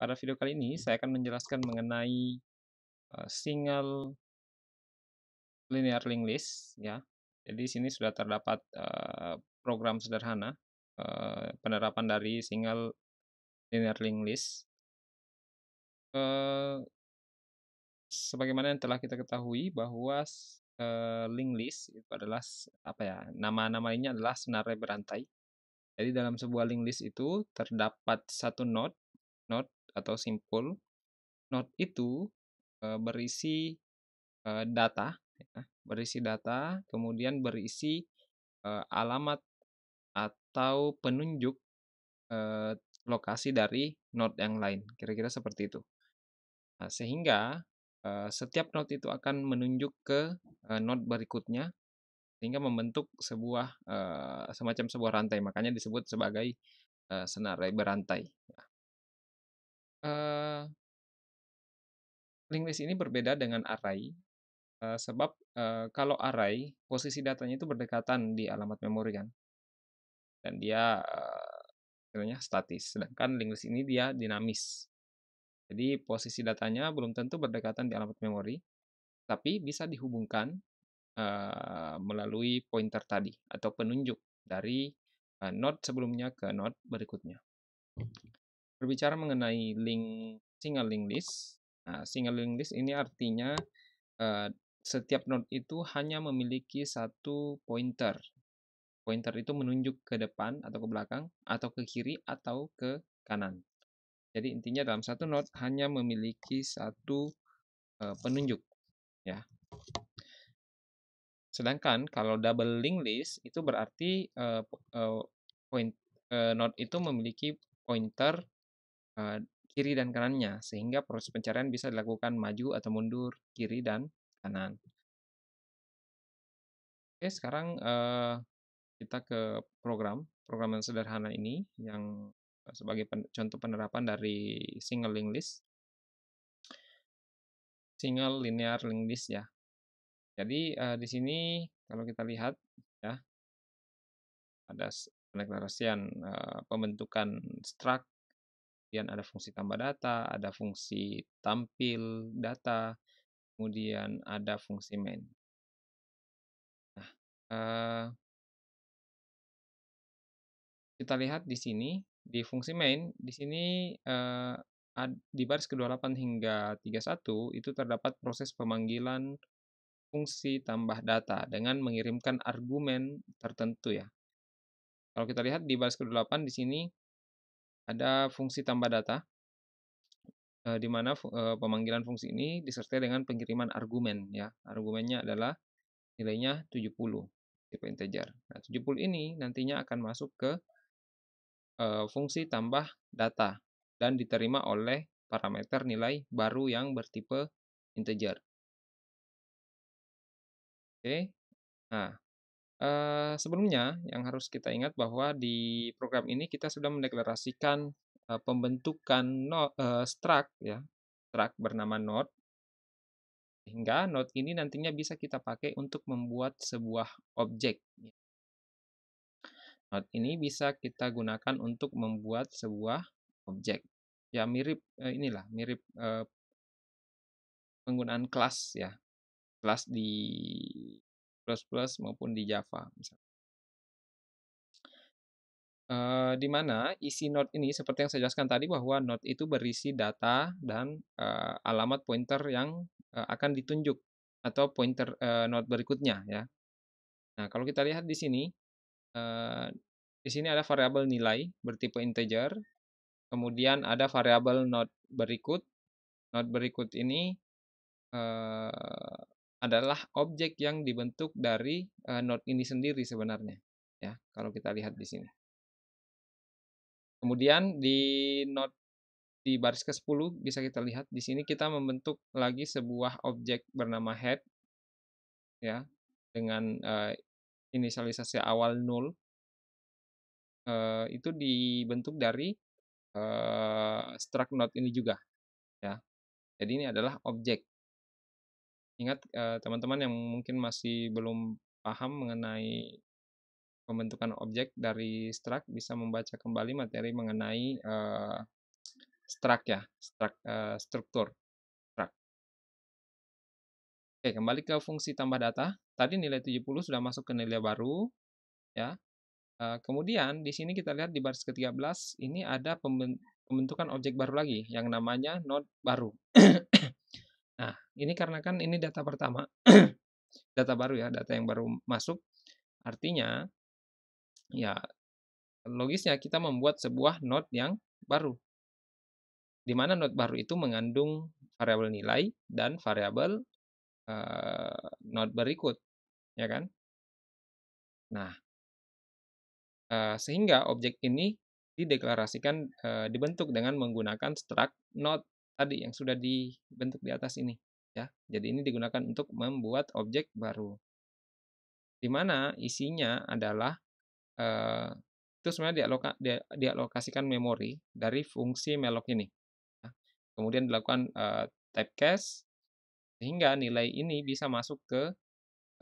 pada video kali ini saya akan menjelaskan mengenai uh, single linear link list ya. Jadi sini sudah terdapat uh, program sederhana uh, penerapan dari single linear link list. Uh, sebagaimana yang telah kita ketahui bahwa uh, link list itu adalah apa ya nama-namanya adalah senarai berantai jadi dalam sebuah link list itu terdapat satu node, node atau simpul. Node itu e, berisi e, data, ya, berisi data, kemudian berisi e, alamat atau penunjuk e, lokasi dari node yang lain. Kira-kira seperti itu. Nah, sehingga setiap node itu akan menunjuk ke node berikutnya sehingga membentuk sebuah uh, semacam sebuah rantai makanya disebut sebagai uh, eh, senarai eh, berantai uh, nah. link list ini berbeda dengan array uh, sebab uh, kalau array posisi datanya itu berdekatan di alamat memori kan dan dia namanya uh, statis sedangkan link list ini dia dinamis jadi posisi datanya belum tentu berdekatan di alamat memori tapi bisa dihubungkan melalui pointer tadi atau penunjuk dari e, node sebelumnya ke node berikutnya. Berbicara mengenai link single link list, nah, single link list ini artinya uh, setiap node itu hanya memiliki satu pointer. Pointer itu menunjuk ke depan atau ke belakang, atau ke kiri atau ke kanan. Jadi intinya dalam satu node hanya memiliki satu uh, penunjuk, ya Sedangkan kalau double linked list itu berarti uh, uh, point uh, node itu memiliki pointer uh, kiri dan kanannya sehingga proses pencarian bisa dilakukan maju atau mundur kiri dan kanan. Oke, sekarang uh, kita ke program, program yang sederhana ini yang sebagai pen contoh penerapan dari single link list. Single linear link list ya. Jadi uh, di sini kalau kita lihat ya ada pendeklarasian uh, pembentukan struct, kemudian ada fungsi tambah data, ada fungsi tampil data, kemudian ada fungsi main. Nah, uh, kita lihat di sini di fungsi main di sini uh, di baris ke-28 hingga 31 itu terdapat proses pemanggilan fungsi tambah data dengan mengirimkan argumen tertentu ya. Kalau kita lihat di baris ke-8 di sini ada fungsi tambah data eh, di mana eh, pemanggilan fungsi ini disertai dengan pengiriman argumen ya. Argumennya adalah nilainya 70 tipe integer. Nah, 70 ini nantinya akan masuk ke eh, fungsi tambah data dan diterima oleh parameter nilai baru yang bertipe integer. Oke. Nah, eh, sebelumnya yang harus kita ingat bahwa di program ini kita sudah mendeklarasikan, eh, pembentukan no eh, struct ya, struct bernama node. sehingga node ini nantinya bisa kita pakai untuk membuat sebuah objek. Node ini bisa kita gunakan untuk membuat sebuah objek. Ya mirip, inilah mirip, penggunaan kelas ya kelas di plus plus maupun di Java misalnya. Uh, di mana isi node ini seperti yang saya jelaskan tadi bahwa node itu berisi data dan uh, alamat pointer yang uh, akan ditunjuk atau pointer uh, node berikutnya ya. Nah, kalau kita lihat di sini uh, di sini ada variabel nilai bertipe integer. Kemudian ada variabel node berikut. Node berikut ini adalah objek yang dibentuk dari uh, eh, node ini sendiri sebenarnya ya kalau kita lihat di sini kemudian di node di baris ke-10 bisa kita lihat di sini kita membentuk lagi sebuah objek bernama head ya dengan uh, inisialisasi awal 0 uh, eh, itu dibentuk dari uh, struct node ini juga ya jadi ini adalah objek Ingat, teman teman-teman yang mungkin masih belum paham mengenai pembentukan objek dari struct bisa membaca kembali materi mengenai, uh, struct ya, struct, uh, struktur. Struct. Oke, kembali ke fungsi tambah data. Tadi nilai 70 sudah masuk ke nilai baru, ya. uh, kemudian di sini kita lihat di baris ke-13 ini ada pembentukan objek baru lagi yang namanya node baru. Nah, ini karena kan ini data pertama, data baru ya, data yang baru masuk. Artinya, ya logisnya kita membuat sebuah node yang baru. Di mana node baru itu mengandung variabel nilai dan variabel uh, node berikut, ya kan? Nah, uh, sehingga objek ini dideklarasikan uh, dibentuk dengan menggunakan struct node tadi yang sudah dibentuk di atas ini ya. Jadi ini digunakan untuk membuat objek baru. Di mana isinya adalah eh, itu sebenarnya dialoka, dialokasikan memori dari fungsi malloc ini. Ya. Kemudian dilakukan eh, typecast sehingga nilai ini bisa masuk ke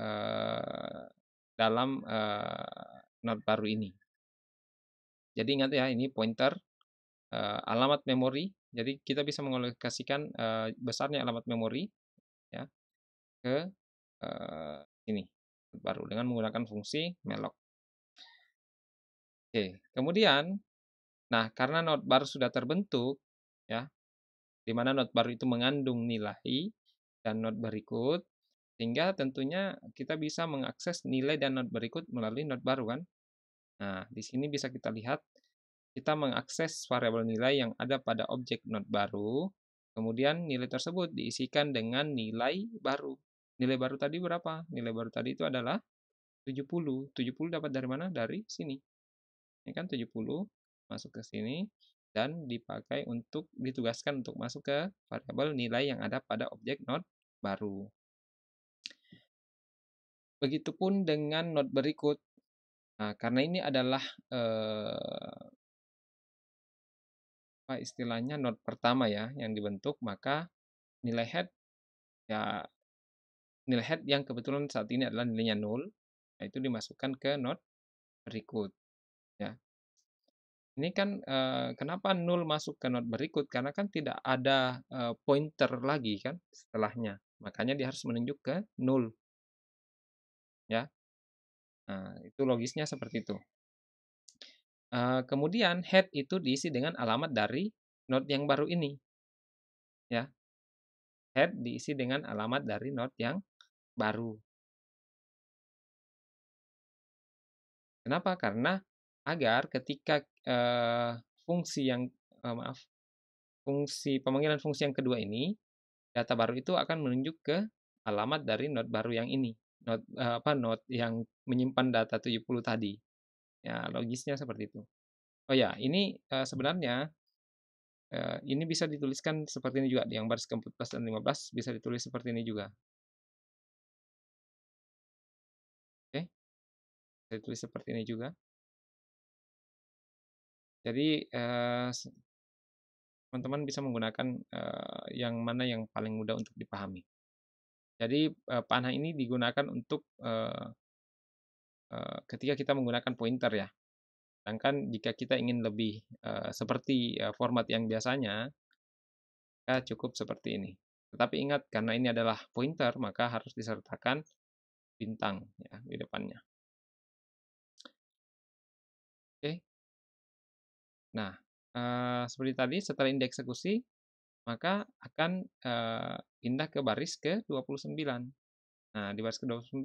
eh, dalam eh, node baru ini. Jadi ingat ya ini pointer eh, alamat memori jadi kita bisa mengalokasikan uh, eh, besarnya alamat memori ya ke uh, ini baru dengan menggunakan fungsi malloc. Oke, kemudian nah karena node baru sudah terbentuk ya di mana node baru itu mengandung nilai dan node berikut sehingga tentunya kita bisa mengakses nilai dan node berikut melalui node baru kan. Nah, di sini bisa kita lihat kita mengakses variabel nilai yang ada pada objek not baru, kemudian nilai tersebut diisikan dengan nilai baru. Nilai baru tadi berapa? Nilai baru tadi itu adalah 70. 70 dapat dari mana? Dari sini. Ini ya kan 70 masuk ke sini dan dipakai untuk ditugaskan untuk masuk ke variabel nilai yang ada pada objek not baru. Begitupun dengan not berikut. Nah, karena ini adalah eh, apa istilahnya node pertama ya yang dibentuk maka nilai head ya nilai head yang kebetulan saat ini adalah nilainya nol nah itu dimasukkan ke node berikut ya ini kan e, kenapa nol masuk ke node berikut karena kan tidak ada e, pointer lagi kan setelahnya makanya dia harus menunjuk ke nol ya nah, itu logisnya seperti itu Eh, kemudian head itu diisi dengan alamat dari node yang baru ini. Ya. Head diisi dengan alamat dari node yang baru. Kenapa? Karena agar ketika, uh, fungsi yang uh, maaf, fungsi pemanggilan fungsi yang kedua ini, data baru itu akan menunjuk ke alamat dari node baru yang ini, node uh, apa, node yang menyimpan data 70 tadi. Ya, logisnya seperti itu. Oh ya, ini uh, sebenarnya uh, ini bisa dituliskan seperti ini juga. Yang baris ke-14 dan 15 bisa ditulis seperti ini juga. Oke. Okay. ditulis seperti ini juga. Jadi, teman-teman uh, bisa menggunakan uh, yang mana yang paling mudah untuk dipahami. Jadi, uh, panah ini digunakan untuk uh, Eh, ketika kita menggunakan pointer ya. Sedangkan jika kita ingin lebih eh, seperti eh, format yang biasanya, maka ya cukup seperti ini. Tetapi ingat karena ini adalah pointer, maka harus disertakan bintang ya di depannya. Oke. Nah, seperti tadi setelah indeks dieksekusi, maka akan pindah ke baris ke 29. Nah, di baris ke 29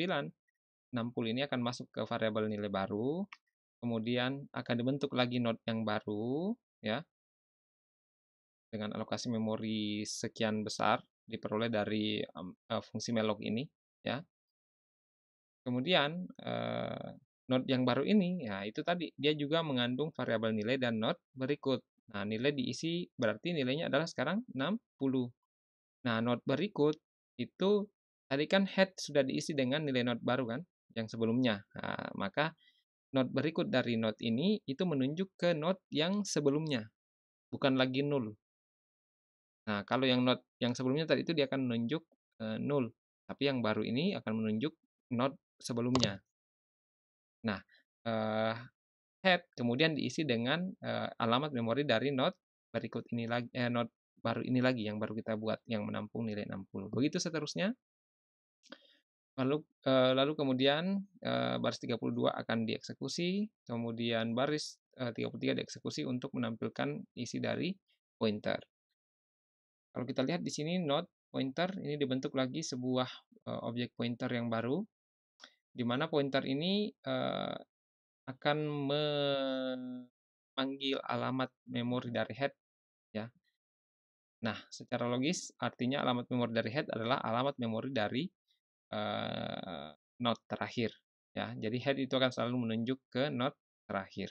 60 ini akan masuk ke variabel nilai baru, kemudian akan dibentuk lagi node yang baru, ya, dengan alokasi memori sekian besar diperoleh dari um, uh, fungsi malloc ini, ya. Kemudian uh, node yang baru ini, ya itu tadi dia juga mengandung variabel nilai dan node berikut. Nah, nilai diisi berarti nilainya adalah sekarang 60. Nah, node berikut itu tadi kan head sudah diisi dengan nilai node baru kan? yang sebelumnya. Nah, maka node berikut dari node ini itu menunjuk ke node yang sebelumnya, bukan lagi nol. Nah, kalau yang node yang sebelumnya tadi itu dia akan menunjuk e, eh, nol, tapi yang baru ini akan menunjuk node sebelumnya. Nah, eh, head kemudian diisi dengan eh, alamat memori dari node berikut ini lagi eh, node baru ini lagi yang baru kita buat yang menampung nilai 60. Begitu seterusnya. Lalu, e, lalu kemudian e, baris 32 akan dieksekusi, kemudian baris e, eh, 33 dieksekusi untuk menampilkan isi dari pointer. Kalau kita lihat di sini node pointer ini dibentuk lagi sebuah e, objek pointer yang baru, di mana pointer ini e, akan memanggil alamat memori dari head, ya. Nah, secara logis artinya alamat memori dari head adalah alamat memori dari uh, note terakhir ya. Jadi head itu akan selalu menunjuk ke note terakhir.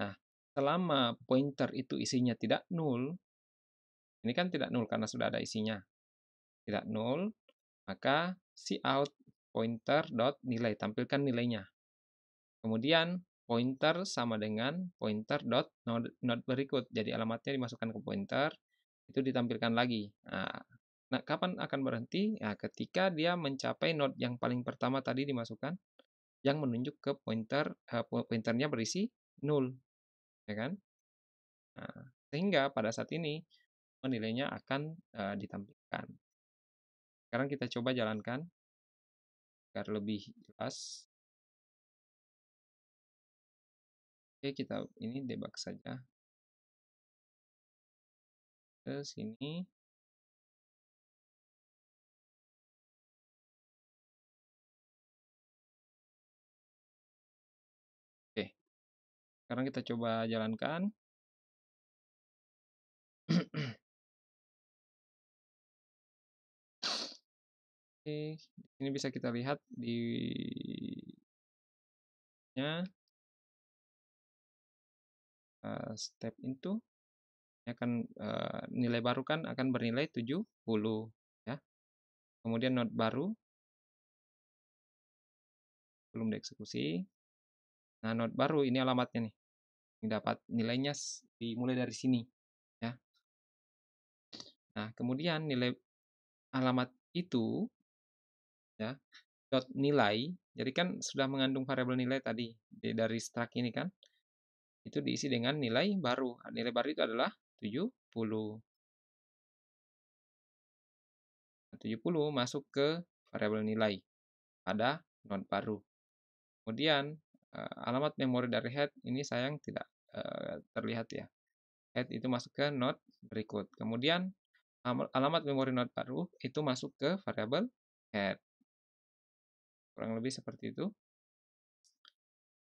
Nah, selama pointer itu isinya tidak nol, ini kan tidak nol karena sudah ada isinya. Tidak nol, maka out pointer dot nilai tampilkan nilainya. Kemudian pointer sama dengan pointer dot node, berikut. Jadi alamatnya dimasukkan ke pointer, itu ditampilkan lagi. Nah, Nah, kapan akan berhenti? Ya ketika dia mencapai node yang paling pertama tadi dimasukkan, yang menunjuk ke pointer, uh, pointernya berisi 0. Ya kan? Nah, sehingga pada saat ini, nilainya akan uh, ditampilkan. Sekarang kita coba jalankan, agar lebih jelas. Oke, kita ini debug saja. Ke sini. Sekarang kita coba jalankan. Oke, ini bisa kita lihat di nya uh, step into akan uh, nilai baru kan akan bernilai 70 ya. Kemudian node baru belum dieksekusi. Nah, not baru ini alamatnya nih. Ini dapat nilainya dimulai dari sini, ya. Nah, kemudian nilai alamat itu ya, dot nilai. Jadi kan sudah mengandung variabel nilai tadi dari struct ini kan. Itu diisi dengan nilai baru. Nah, nilai baru itu adalah 70. 70 nah, masuk ke variabel nilai pada not baru. Kemudian Eh, alamat memori dari head ini sayang tidak eh, terlihat ya. Head itu masuk ke node berikut. Kemudian alamat memori node baru itu masuk ke variabel head. Kurang lebih seperti itu.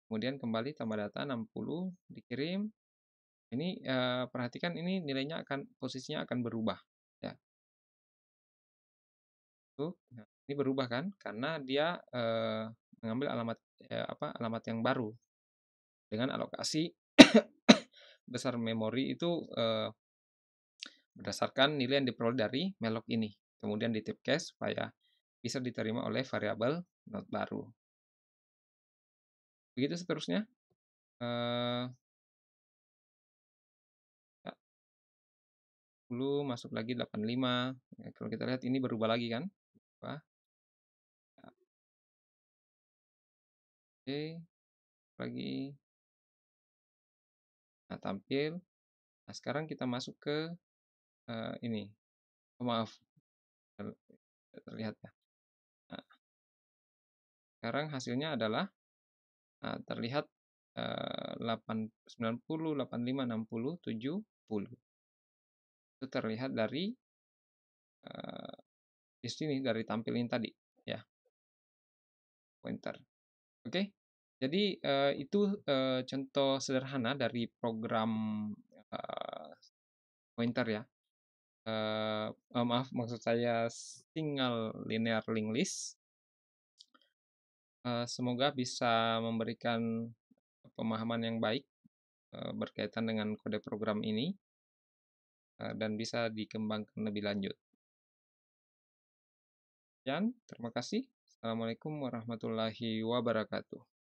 Kemudian kembali tambah data 60 dikirim. Ini eh, perhatikan ini nilainya akan posisinya akan berubah ya. Tuh, nah, ini berubah kan karena dia eh, mengambil alamat eh, apa alamat yang baru dengan alokasi besar memori itu eh, berdasarkan nilai yang diperoleh dari malloc ini. Kemudian di tip cache supaya bisa diterima oleh variabel not baru. Begitu seterusnya. Eh, ya. masuk lagi 85. Ya, kalau kita lihat ini berubah lagi kan. oke lagi nah tampil nah sekarang kita masuk ke uh, ini oh, maaf terlihat ya nah, sekarang hasilnya adalah nah, terlihat uh, 8, 90 85 60 70 itu terlihat dari uh, di sini dari tampilin tadi ya pointer oke okay? Jadi uh, itu, uh, contoh sederhana dari program, uh, pointer ya, Uh, maaf maksud saya Single Linear Link List. Uh, semoga bisa memberikan pemahaman yang baik, uh, berkaitan dengan kode program ini. uh, dan bisa dikembangkan lebih lanjut. Sekian, terima kasih. Assalamualaikum warahmatullahi wabarakatuh.